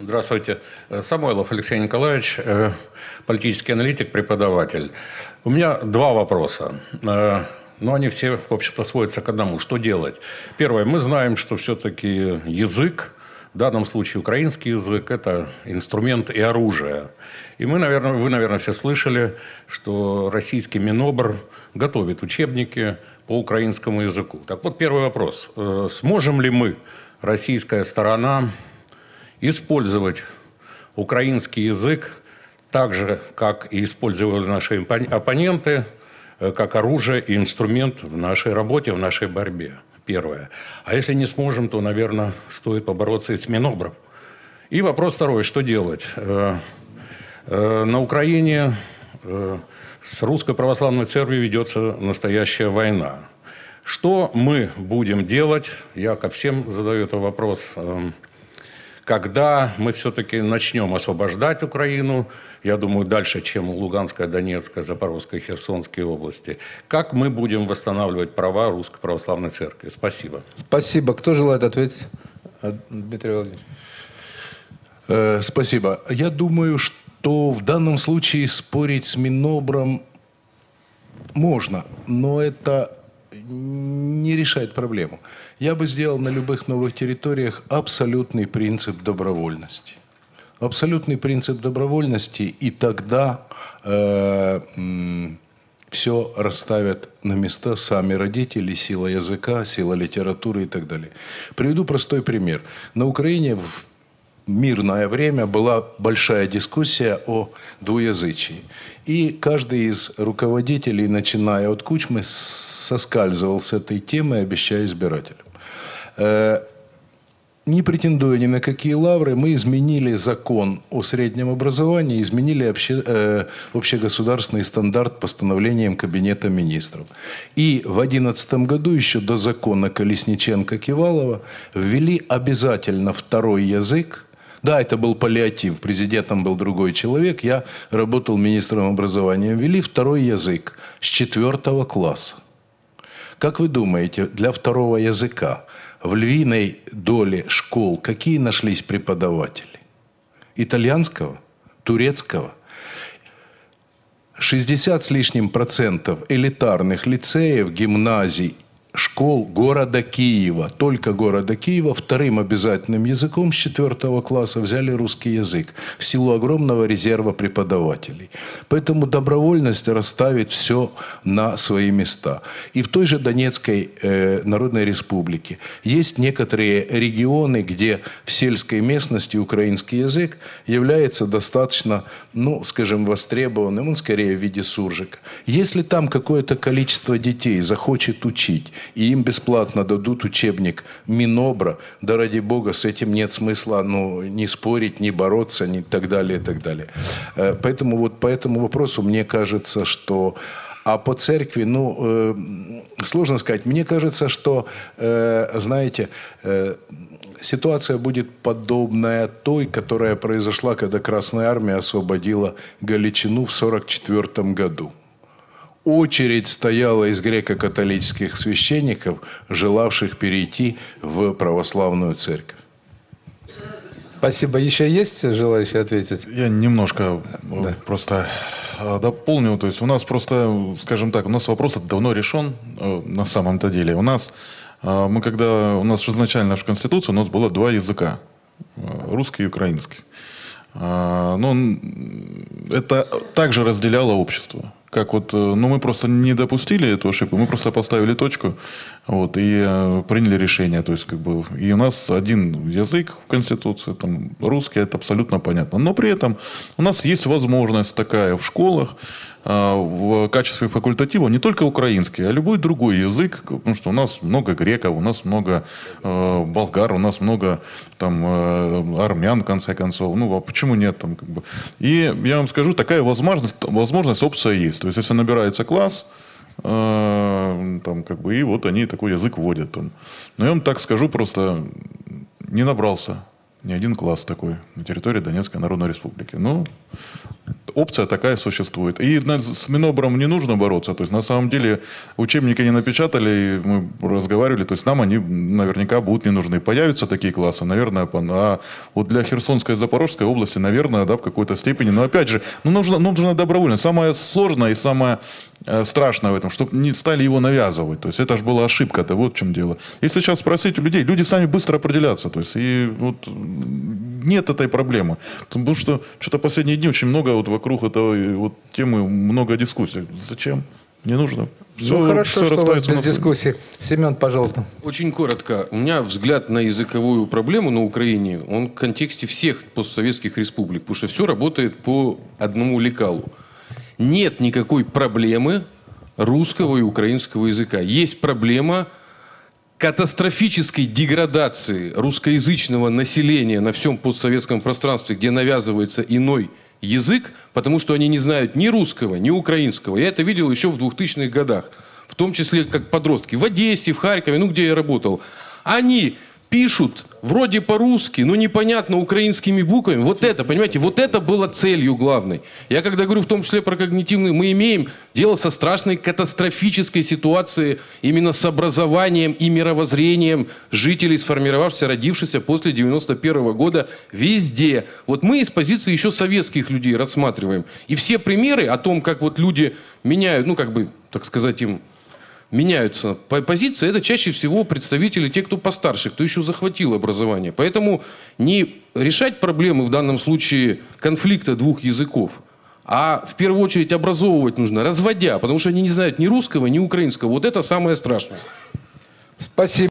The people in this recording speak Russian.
Здравствуйте. Э, Самойлов Алексей Николаевич, э, политический аналитик, преподаватель. У меня два вопроса. Э, Но ну, они все, в общем-то, сводятся к одному. Что делать? Первое. Мы знаем, что все-таки язык, в данном случае украинский язык, это инструмент и оружие. И мы, наверное, вы, наверное, все слышали, что российский Минобр готовит учебники по украинскому языку. Так вот, первый вопрос. Сможем ли мы, российская сторона, использовать украинский язык так же, как и использовали наши оппоненты, э, как оружие и инструмент в нашей работе, в нашей борьбе. Первое. А если не сможем, то, наверное, стоит побороться и с Минобром. И вопрос второй. Что делать? Э, э, на Украине с Русской Православной Церковью ведется настоящая война. Что мы будем делать? Я ко всем задаю этот вопрос эм, когда мы все-таки начнем освобождать Украину, я думаю, дальше, чем Луганская, Донецкая, Запорожская, Херсонские области, как мы будем восстанавливать права Русской Православной Церкви? Спасибо. Спасибо. Кто желает ответить? Э, Дмитрий Владимирович. Э, спасибо. Я думаю, что в данном случае спорить с Минобром можно, но это не решает проблему. Я бы сделал на любых новых территориях абсолютный принцип добровольности. Абсолютный принцип добровольности, и тогда э, все расставят на места сами родители, сила языка, сила литературы и так далее. Приведу простой пример. На Украине в мирное время была большая дискуссия о двуязычии. И каждый из руководителей, начиная от Кучмы, соскальзывал с этой темы, обещая избирателям. Э, не претендуя ни на какие лавры, мы изменили закон о среднем образовании, изменили обще, э, общегосударственный стандарт постановлением Кабинета министров. И в 2011 году, еще до закона Колесниченко-Кивалова, ввели обязательно второй язык – да, это был паллиатив. Президентом был другой человек. Я работал министром образования. Ввели второй язык с четвертого класса. Как вы думаете, для второго языка в львиной доле школ какие нашлись преподаватели? Итальянского? Турецкого? 60 с лишним процентов элитарных лицеев, гимназий школ города Киева, только города Киева, вторым обязательным языком с четвертого класса взяли русский язык в силу огромного резерва преподавателей. Поэтому добровольность расставит все на свои места. И в той же Донецкой э, Народной Республике есть некоторые регионы, где в сельской местности украинский язык является достаточно, ну, скажем, востребованным, он скорее в виде суржика. Если там какое-то количество детей захочет учить, и им бесплатно дадут учебник Минобра, да ради бога, с этим нет смысла ну, не спорить, не бороться, и так далее, и так далее. Э, поэтому вот по этому вопросу мне кажется, что... А по церкви, ну, э, сложно сказать. Мне кажется, что, э, знаете, ситуация будет подобная той, которая произошла, когда Красная Армия освободила Галичину в 1944 году очередь стояла из греко-католических священников, желавших перейти в православную церковь. Спасибо. Еще есть желающие ответить? Я немножко э, да. просто э, дополню. То есть у нас просто, скажем так, у нас вопрос давно решен э, на самом-то деле. У нас, мы когда, у нас изначально в Конституции у нас было два языка. Русский и украинский. Но ну, это также разделяло общество как вот, э, ну мы просто не допустили эту ошибку, мы просто поставили точку, вот, и э, приняли решение. То есть, как бы, и у нас один язык в Конституции, там, русский, это абсолютно понятно. Но при этом у нас есть возможность такая в школах э, в качестве факультатива не только украинский, а любой другой язык, потому что у нас много греков, у нас много э, болгар, у нас много там э, армян в конце концов. Ну а почему нет там как бы? И я вам скажу, такая возможность, возможность опция есть. То есть если набирается класс, а, там, как бы, и вот они такой язык вводят там. Но я вам так скажу, просто не набрался ни один класс такой на территории Донецкой Народной Республики. Ну, опция такая существует. И с Минобром не нужно бороться. То есть, на самом деле, учебники не напечатали, мы разговаривали, то есть, нам они наверняка будут не нужны. Появятся такие классы, наверное, а вот для Херсонской и Запорожской области, наверное, да, в какой-то степени. Но, опять же, ну, нужно, нужно добровольно. Самое сложное и самое э, страшное в этом, чтобы не стали его навязывать. То есть это же была ошибка-то, вот в чем дело. Если сейчас спросить у людей, люди сами быстро определятся. То есть и вот нет этой проблемы. Потому что что-то последние дни очень много вот вокруг этой вот темы, много дискуссий. Зачем? Не нужно. Все, ну, хорошо, все что у вас без на... дискуссии. Семен, пожалуйста. Очень коротко. У меня взгляд на языковую проблему на Украине, он в контексте всех постсоветских республик, потому что все работает по одному лекалу. Нет никакой проблемы русского и украинского языка. Есть проблема катастрофической деградации русскоязычного населения на всем постсоветском пространстве, где навязывается иной язык, потому что они не знают ни русского, ни украинского. Я это видел еще в 2000-х годах, в том числе как подростки, в Одессе, в Харькове, ну где я работал. Они пишут вроде по-русски, но непонятно украинскими буквами. Вот это, понимаете, вот это было целью главной. Я когда говорю в том числе про когнитивные, мы имеем дело со страшной катастрофической ситуацией именно с образованием и мировоззрением жителей, сформировавшихся, родившихся после 91 года везде. Вот мы из позиции еще советских людей рассматриваем. И все примеры о том, как вот люди меняют, ну как бы, так сказать, им меняются позиции, это чаще всего представители те, кто постарше, кто еще захватил образование. Поэтому не решать проблемы в данном случае конфликта двух языков, а в первую очередь образовывать нужно, разводя, потому что они не знают ни русского, ни украинского. Вот это самое страшное. Спасибо.